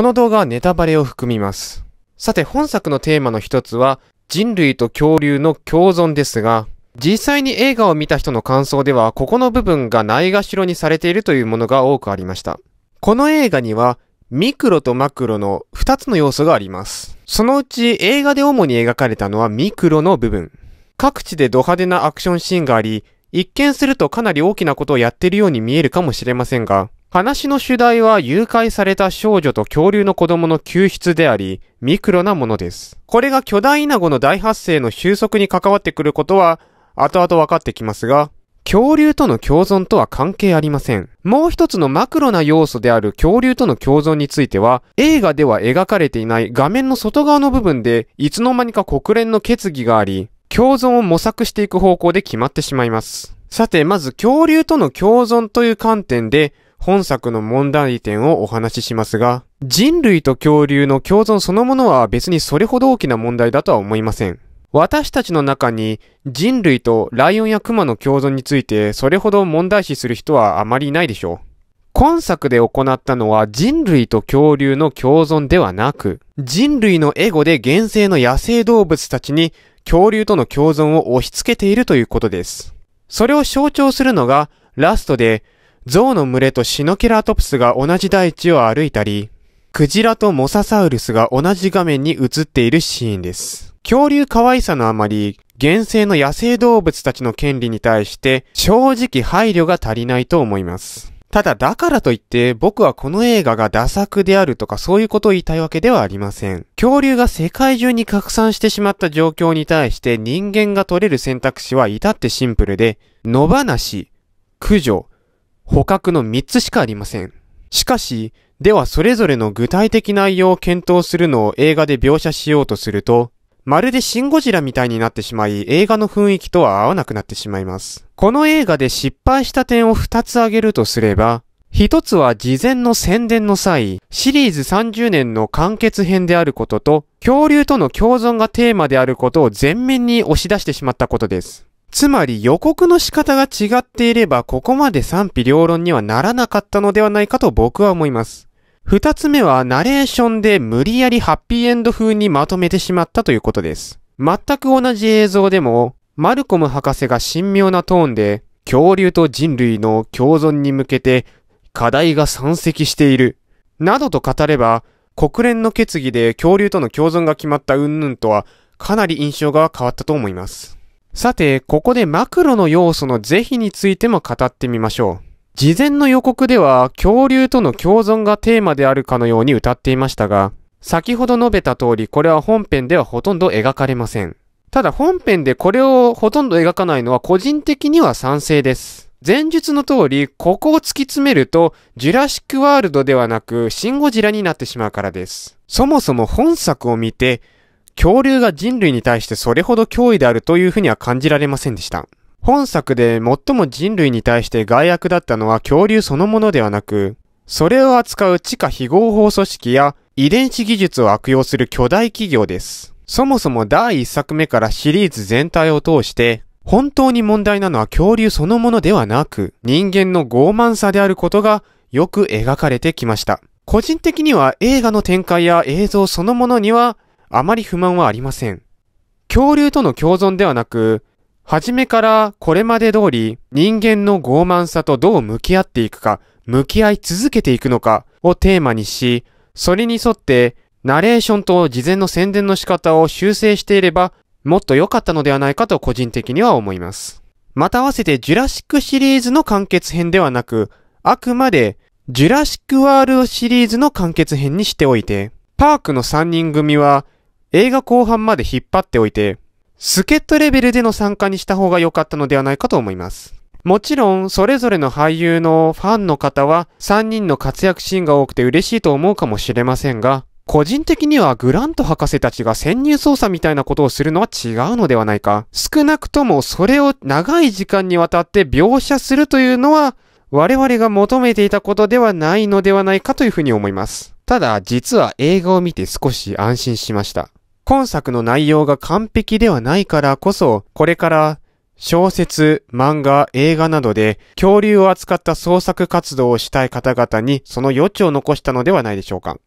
この動画はネタバレを含みます。さて本作のテーマの一つは人類と恐竜の共存ですが、実際に映画を見た人の感想ではここの部分がないがしろにされているというものが多くありました。この映画にはミクロとマクロの2つの要素があります。そのうち映画で主に描かれたのはミクロの部分。各地でド派手なアクションシーンがあり、一見するとかなり大きなことをやっているように見えるかもしれませんが、話の主題は誘拐された少女と恐竜の子供の救出であり、ミクロなものです。これが巨大イナゴの大発生の収束に関わってくることは、後々分かってきますが、恐竜との共存とは関係ありません。もう一つのマクロな要素である恐竜との共存については、映画では描かれていない画面の外側の部分で、いつの間にか国連の決議があり、共存を模索していく方向で決まってしまいます。さて、まず恐竜との共存という観点で、本作の問題点をお話ししますが、人類と恐竜の共存そのものは別にそれほど大きな問題だとは思いません。私たちの中に人類とライオンやクマの共存についてそれほど問題視する人はあまりいないでしょう。今作で行ったのは人類と恐竜の共存ではなく、人類のエゴで現世の野生動物たちに恐竜との共存を押し付けているということです。それを象徴するのが、ラストで象の群れとシノケラトプスが同じ大地を歩いたり、クジラとモササウルスが同じ画面に映っているシーンです。恐竜可愛さのあまり、原生の野生動物たちの権利に対して正直配慮が足りないと思います。ただだからといって僕はこの映画がダ作であるとかそういうことを言いたいわけではありません。恐竜が世界中に拡散してしまった状況に対して人間が取れる選択肢は至ってシンプルで、野放し、駆除、捕獲の3つしかありません。しかし、ではそれぞれの具体的内容を検討するのを映画で描写しようとすると、まるでシンゴジラみたいになってしまい、映画の雰囲気とは合わなくなってしまいます。この映画で失敗した点を2つ挙げるとすれば、一つは事前の宣伝の際、シリーズ30年の完結編であることと、恐竜との共存がテーマであることを前面に押し出してしまったことです。つまり予告の仕方が違っていればここまで賛否両論にはならなかったのではないかと僕は思います。二つ目はナレーションで無理やりハッピーエンド風にまとめてしまったということです。全く同じ映像でもマルコム博士が神妙なトーンで恐竜と人類の共存に向けて課題が山積しているなどと語れば国連の決議で恐竜との共存が決まった云々とはかなり印象が変わったと思います。さて、ここでマクロの要素の是非についても語ってみましょう。事前の予告では恐竜との共存がテーマであるかのように歌っていましたが、先ほど述べた通りこれは本編ではほとんど描かれません。ただ本編でこれをほとんど描かないのは個人的には賛成です。前述の通り、ここを突き詰めると、ジュラシックワールドではなく、シンゴジラになってしまうからです。そもそも本作を見て、恐竜が人類に対してそれほど脅威であるというふうには感じられませんでした。本作で最も人類に対して害悪だったのは恐竜そのものではなく、それを扱う地下非合法組織や遺伝子技術を悪用する巨大企業です。そもそも第一作目からシリーズ全体を通して、本当に問題なのは恐竜そのものではなく、人間の傲慢さであることがよく描かれてきました。個人的には映画の展開や映像そのものにはあまり不満はありません。恐竜との共存ではなく、初めからこれまで通り人間の傲慢さとどう向き合っていくか、向き合い続けていくのかをテーマにし、それに沿ってナレーションと事前の宣伝の仕方を修正していればもっと良かったのではないかと個人的には思います。また合わせてジュラシックシリーズの完結編ではなく、あくまでジュラシックワールドシリーズの完結編にしておいて、パークの3人組は映画後半まで引っ張っておいて、助っ人レベルでの参加にした方が良かったのではないかと思います。もちろん、それぞれの俳優のファンの方は、3人の活躍シーンが多くて嬉しいと思うかもしれませんが、個人的にはグラント博士たちが潜入捜査みたいなことをするのは違うのではないか。少なくともそれを長い時間にわたって描写するというのは、我々が求めていたことではないのではないかというふうに思います。ただ、実は映画を見て少し安心しました。今作の内容が完璧ではないからこそ、これから小説、漫画、映画などで恐竜を扱った創作活動をしたい方々にその余地を残したのではないでしょうか。